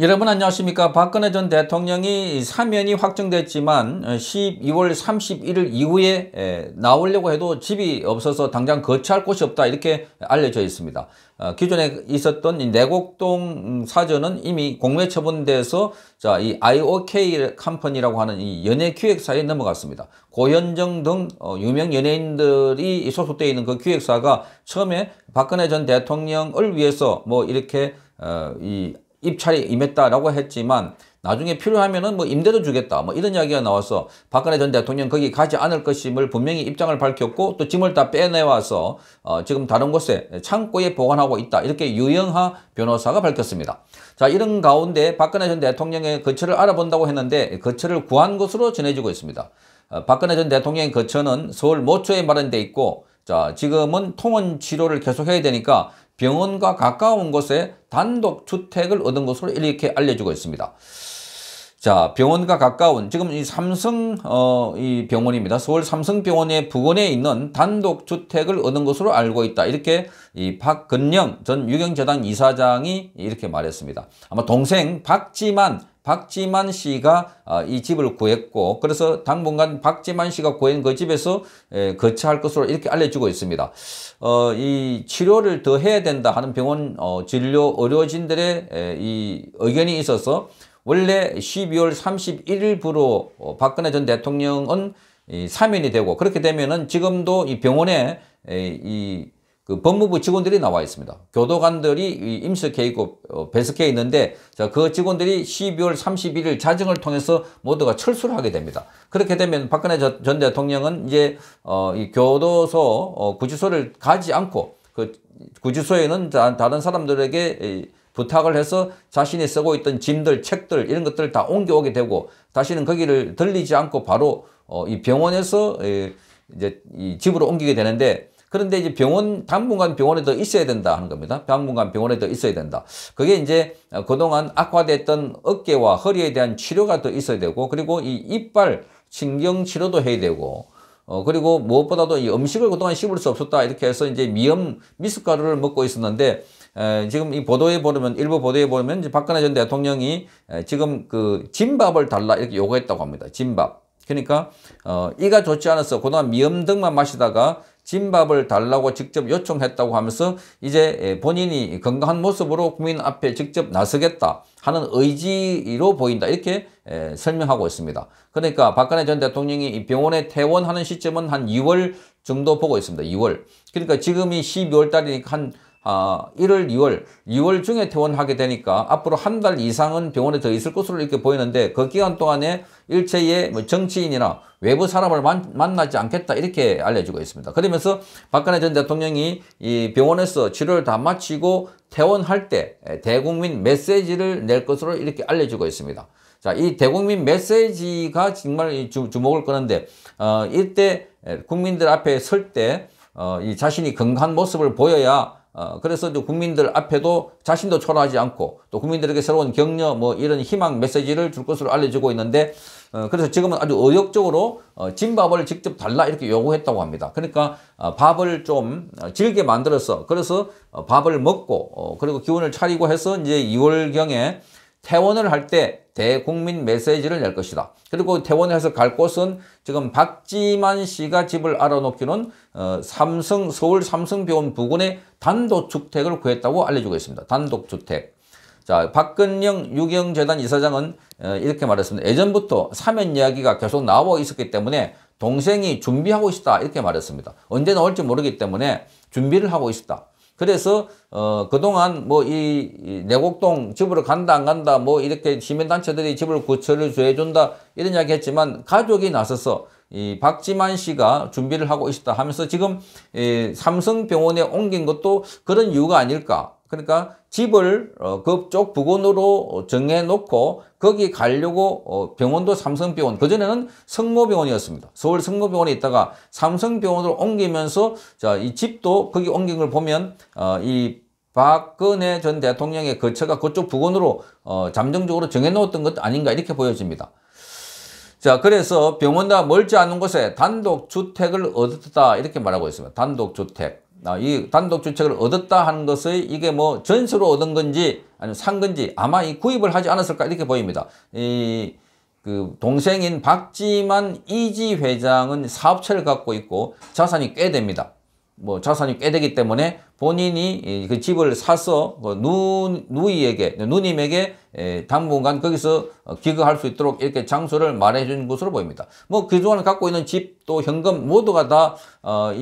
여러분 안녕하십니까 박근혜 전 대통령이 사면이 확정됐지만 12월 31일 이후에 나오려고 해도 집이 없어서 당장 거처할 곳이 없다 이렇게 알려져 있습니다 어, 기존에 있었던 내곡동 사전은 이미 공매 처분돼서 자 이 IOK 컴퍼니라고 하는 이 연예 기획사에 넘어갔습니다 고현정 등 어, 유명 연예인들이 소속되어 있는 그 기획사가 처음에 박근혜 전 대통령을 위해서 뭐 이렇게 어, 이 입찰이 임했다라고 했지만 나중에 필요하면은 뭐 임대도 주겠다 뭐 이런 이야기가 나와서 박근혜 전 대통령 거기 가지 않을 것임을 분명히 입장을 밝혔고 또 짐을 다 빼내와서 어 지금 다른 곳에 창고에 보관하고 있다 이렇게 유영하 변호사가 밝혔습니다. 자 이런 가운데 박근혜 전 대통령의 거처를 알아본다고 했는데 거처를 구한 것으로 전해지고 있습니다. 어 박근혜 전 대통령의 거처는 서울 모처에 마련돼 있고 자 지금은 통원 치료를 계속해야 되니까 병원과 가까운 곳에 단독 주택을 얻은 것으로 이렇게 알려지고 있습니다. 자, 병원과 가까운 지금 이 삼성 어, 이 병원입니다. 서울 삼성병원의 부근에 있는 단독 주택을 얻은 것으로 알고 있다. 이렇게 이 박근영 전 유경재단 이사장이 이렇게 말했습니다. 아마 동생 박지만 박지만 씨가 아, 이 집을 구했고 그래서 당분간 박지만 씨가 구한 그 집에서 거처할 것으로 이렇게 알려지고 있습니다. 어, 이 치료를 더 해야 된다 하는 병원 어, 진료 의료진들의 이 의견이 있어서 원래 12월 31일부로 어, 박근혜 전 대통령은 사면이 되고 그렇게 되면은 지금도 이 병원에 이 그 법무부 직원들이 나와 있습니다. 교도관들이 임석해 있고 배석해 있는데 그 직원들이 12월 31일 자정을 통해서 모두가 철수를 하게 됩니다. 그렇게 되면 박근혜 전 대통령은 이제 어 이 교도소 어, 구치소를 가지 않고 그 구치소에는 다른 사람들에게 부탁을 해서 자신이 쓰고 있던 짐들, 책들 이런 것들을 다 옮겨오게 되고 다시는 거기를 그 들리지 않고 바로 어, 이 병원에서 에, 예, 이제 이 집으로 옮기게 되는데 그런데 이제 병원 당분간 병원에 더 있어야 된다 하는 겁니다. 당분간 병원에 더 있어야 된다. 그게 이제 어, 그동안 악화됐던 어깨와 허리에 대한 치료가 더 있어야 되고 그리고 이 이빨 신경 치료도 해야 되고 어 그리고 무엇보다도 이 음식을 그동안 씹을 수 없었다 이렇게 해서 이제 미염 미숫가루를 먹고 있었는데 지금 이 보도에 보면 일부 보도에 보면 이제 박근혜 전 대통령이 지금 그 진밥을 달라 이렇게 요구했다고 합니다. 진밥. 그러니까 어, 이가 좋지 않아서 그동안 미음등만 마시다가 진밥을 달라고 직접 요청했다고 하면서 이제 본인이 건강한 모습으로 국민 앞에 직접 나서겠다 하는 의지로 보인다 이렇게 설명하고 있습니다. 그러니까 박근혜 전 대통령이 병원에 퇴원하는 시점은 한 2월 정도 보고 있습니다. 2월. 그러니까 지금이 12월 달이니까 한 아, 1월, 2월, 2월 중에 퇴원하게 되니까 앞으로 한 달 이상은 병원에 더 있을 것으로 이렇게 보이는데 그 기간 동안에 일체의 뭐 정치인이나 외부 사람을 만, 만나지 않겠다 이렇게 알려주고 있습니다. 그러면서 박근혜 전 대통령이 이 병원에서 치료를 다 마치고 퇴원할 때 대국민 메시지를 낼 것으로 이렇게 알려주고 있습니다. 자, 이 대국민 메시지가 정말 주, 주목을 끄는데 어, 이때 국민들 앞에 설 때 어, 이 자신이 건강한 모습을 보여야 어, 그래서 이제 국민들 앞에도 자신도 초라하지 않고 또 국민들에게 새로운 격려 뭐 이런 희망 메시지를 줄 것으로 알려지고 있는데 어, 그래서 지금은 아주 의욕적으로 어, 진밥을 직접 달라 이렇게 요구했다고 합니다. 그러니까 어, 밥을 좀 어, 질게 만들어서 그래서 어, 밥을 먹고 어, 그리고 기운을 차리고 해서 이제 2월경에 퇴원을 할때 대국민 메시지를 낼 것이다. 그리고 퇴원해서 갈 곳은 지금 박지만 씨가 집을 알아놓기는 어, 삼성 서울 삼성병원 부근에 단독주택을 구했다고 알려주고 있습니다. 단독주택. 자, 박근영 유경재단 이사장은 어, 이렇게 말했습니다. 예전부터 사면 이야기가 계속 나와 있었기 때문에 동생이 준비하고 있다 이렇게 말했습니다. 언제 나올지 모르기 때문에 준비를 하고 있었다. 그래서 어 그동안 뭐 이 내곡동 집으로 간다 안 간다 뭐 이렇게 시민단체들이 집을 구처를 조해준다 이런 이야기 했지만 가족이 나서서 이 박지만 씨가 준비를 하고 있다 었 하면서 지금 이 삼성병원에 옮긴 것도 그런 이유가 아닐까 그러니까 집을 그쪽 어, 부근으로 어, 정해놓고 거기 가려고 어, 병원도 삼성병원 그전에는 성모병원이었습니다. 서울 성모병원에 있다가 삼성병원으로 옮기면서 자이 집도 거기 옮긴 걸 보면 이 박근혜 전 대통령의 거처가 그쪽 부근으로 잠정적으로 정해놓았던 것 아닌가 이렇게 보여집니다. 자 그래서 병원과 멀지 않은 곳에 단독주택을 얻었다 이렇게 말하고 있습니다. 단독주택. 아, 이 단독 주택을 얻었다 하는 것의 이게 뭐 전세로 얻은 건지 아니면 산 건지 아마 이 구입을 하지 않았을까 이렇게 보입니다. 이 그 동생인 박지만 이지 회장은 사업체를 갖고 있고 자산이 꽤 됩니다. 뭐 자산이 꽤 되기 때문에 본인이 그 집을 사서 그 누, 누이에게 누님에게 당분간 거기서 기거할 수 있도록 이렇게 장소를 말해 준 것으로 보입니다. 뭐 그동안 갖고 있는 집 또 현금 모두가 다이 어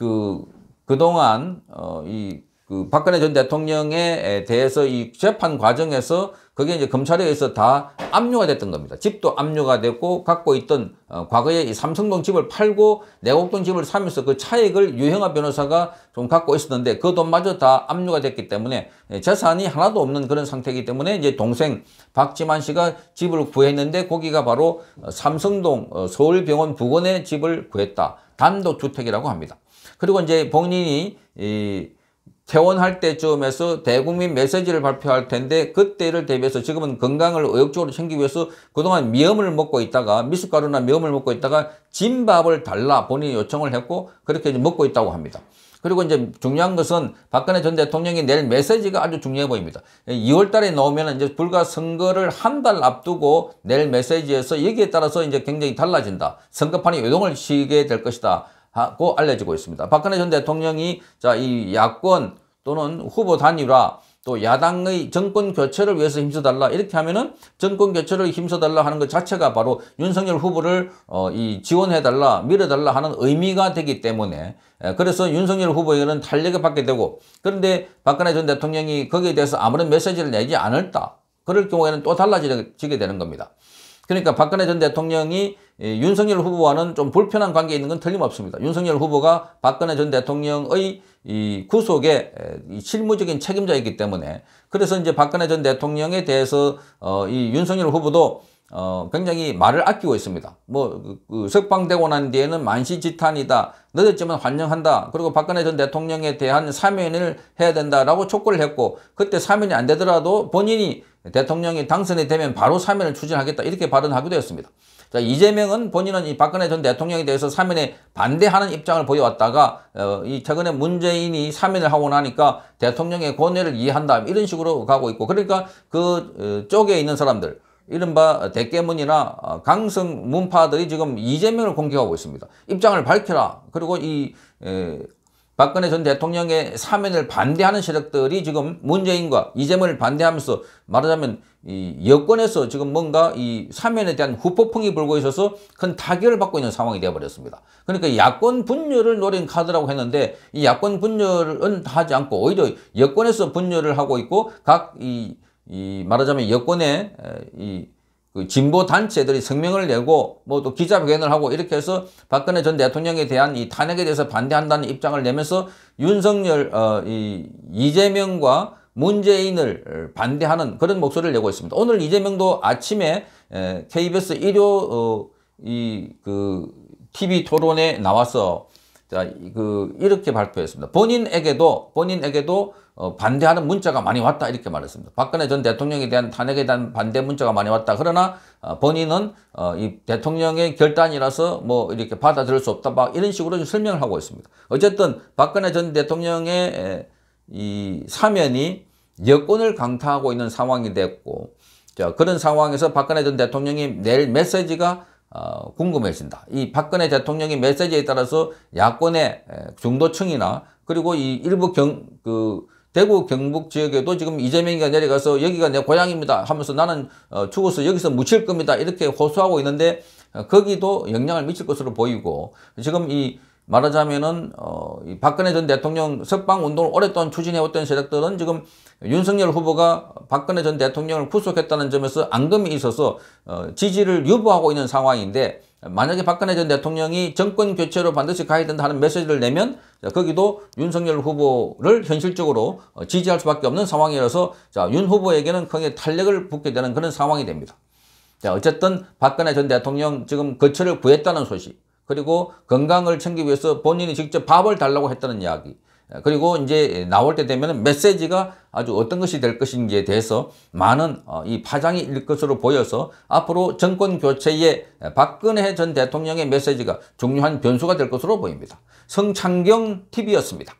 그 그동안 어, 이 그 박근혜 전 대통령에 대해서 이 재판 과정에서 그게 이제 검찰에 의해서 다 압류가 됐던 겁니다. 집도 압류가 됐고 갖고 있던 어, 과거에 이 삼성동 집을 팔고 내곡동 집을 사면서 그차액을 유형아 변호사가 좀 갖고 있었는데 그 돈마저 다 압류가 됐기 때문에 예, 재산이 하나도 없는 그런 상태이기 때문에 이제 동생 박지만 씨가 집을 구했는데 거기가 바로 삼성동 어, 서울병원 부근에 집을 구했다. 단독주택이라고 합니다. 그리고 이제 본인이 이 퇴원할 때쯤에서 대국민 메시지를 발표할 텐데 그때를 대비해서 지금은 건강을 의욕적으로 챙기기 위해서 그동안 미염을 먹고 있다가 미숫가루나 미염을 먹고 있다가 진밥을 달라 본인이 요청을 했고 그렇게 이제 먹고 있다고 합니다. 그리고 이제 중요한 것은 박근혜 전 대통령이 낼 메시지가 아주 중요해 보입니다. 2월 달에 나오면 이제 불과 선거를 한 달 앞두고 낼 메시지에서 여기에 따라서 이제 굉장히 달라진다. 선거판이 요동을 치게 될 것이다. 하고 알려지고 있습니다. 박근혜 전 대통령이 자 이 야권 또는 후보 단일화 또 야당의 정권 교체를 위해서 힘써달라 이렇게 하면은 정권 교체를 힘써달라 하는 것 자체가 바로 윤석열 후보를 어, 이 지원해달라 밀어달라 하는 의미가 되기 때문에 예, 그래서 윤석열 후보에게는 탄력을 받게 되고 그런데 박근혜 전 대통령이 거기에 대해서 아무런 메시지를 내지 않을다 그럴 경우에는 또 달라지게 되는 겁니다. 그러니까 박근혜 전 대통령이 예, 윤석열 후보와는 좀 불편한 관계에 있는 건 틀림없습니다. 윤석열 후보가 박근혜 전 대통령의 이 구속의 실무적인 책임자이기 때문에 그래서 이제 박근혜 전 대통령에 대해서 어, 이 윤석열 후보도 어, 굉장히 말을 아끼고 있습니다. 뭐, 그, 그 석방되고 난 뒤에는 만시지탄이다. 늦었지만 환영한다. 그리고 박근혜 전 대통령에 대한 사면을 해야 된다라고 촉구를 했고, 그때 사면이 안 되더라도 본인이 대통령이 당선이 되면 바로 사면을 추진하겠다. 이렇게 발언하기도 했습니다. 자, 이재명은 본인은 이 박근혜 전 대통령에 대해서 사면에 반대하는 입장을 보여왔다가 어, 이 최근에 문재인이 사면을 하고 나니까 대통령의 권위를 이해한다 이런 식으로 가고 있고 그러니까 그 어, 쪽에 있는 사람들 이른바 대깨문이나 어, 강성 문파들이 지금 이재명을 공격하고 있습니다. 입장을 밝혀라. 그리고 이 에, 박근혜 전 대통령의 사면을 반대하는 세력들이 지금 문재인과 이재명을 반대하면서 말하자면 이 여권에서 지금 뭔가 이 사면에 대한 후폭풍이 불고 있어서 큰 타격을 받고 있는 상황이 되어버렸습니다. 그러니까 야권 분열을 노린 카드라고 했는데 이 야권 분열은 하지 않고 오히려 여권에서 분열을 하고 있고 각 이 이 말하자면 여권의 이그 진보 단체들이 성명을 내고 뭐 또 기자회견을 하고 이렇게 해서 박근혜 전 대통령에 대한 이 탄핵에 대해서 반대한다는 입장을 내면서 윤석열 어, 이, 이재명과 문재인을 어, 반대하는 그런 목소리를 내고 있습니다. 오늘 이재명도 아침에 에, KBS 일요 어, 이그 TV 토론에 나와서 자, 그 이렇게 발표했습니다. 본인에게도 본인에게도 어, 반대하는 문자가 많이 왔다 이렇게 말했습니다. 박근혜 전 대통령에 대한 탄핵에 대한 반대 문자가 많이 왔다. 그러나 어, 본인은 어, 이 대통령의 결단이라서 뭐 이렇게 받아들일 수 없다. 막 이런 식으로 설명을 하고 있습니다. 어쨌든 박근혜 전 대통령의 이 사면이 여권을 강타하고 있는 상황이 됐고 자, 그런 상황에서 박근혜 전 대통령이 낼 메시지가 어, 궁금해진다. 이 박근혜 대통령의 메시지에 따라서 야권의 중도층이나 그리고 이 일부 경, 그, 대구 경북 지역에도 지금 이재명이가 내려가서 여기가 내 고향입니다 하면서 나는 어, 죽어서 여기서 묻힐 겁니다 이렇게 호소하고 있는데 어, 거기도 영향을 미칠 것으로 보이고 지금 이 말하자면은 어, 이 박근혜 전 대통령 석방운동을 오랫동안 추진해왔던 세력들은 지금 윤석열 후보가 박근혜 전 대통령을 구속했다는 점에서 앙금이 있어서 어, 지지를 유보하고 있는 상황인데 만약에 박근혜 전 대통령이 정권 교체로 반드시 가야 된다 는 메시지를 내면 거기도 윤석열 후보를 현실적으로 어, 지지할 수밖에 없는 상황이라서 윤 후보에게는 크게 탄력을 붙게 되는 그런 상황이 됩니다. 어쨌든 박근혜 전 대통령 지금 거처를 구했다는 소식 그리고 건강을 챙기기 위해서 본인이 직접 밥을 달라고 했다는 이야기 그리고 이제 나올 때 되면 메시지가 아주 어떤 것이 될 것인지에 대해서 많은 어, 이 파장이 일 것으로 보여서 앞으로 정권 교체에 박근혜 전 대통령의 메시지가 중요한 변수가 될 것으로 보입니다. 성창경 TV였습니다.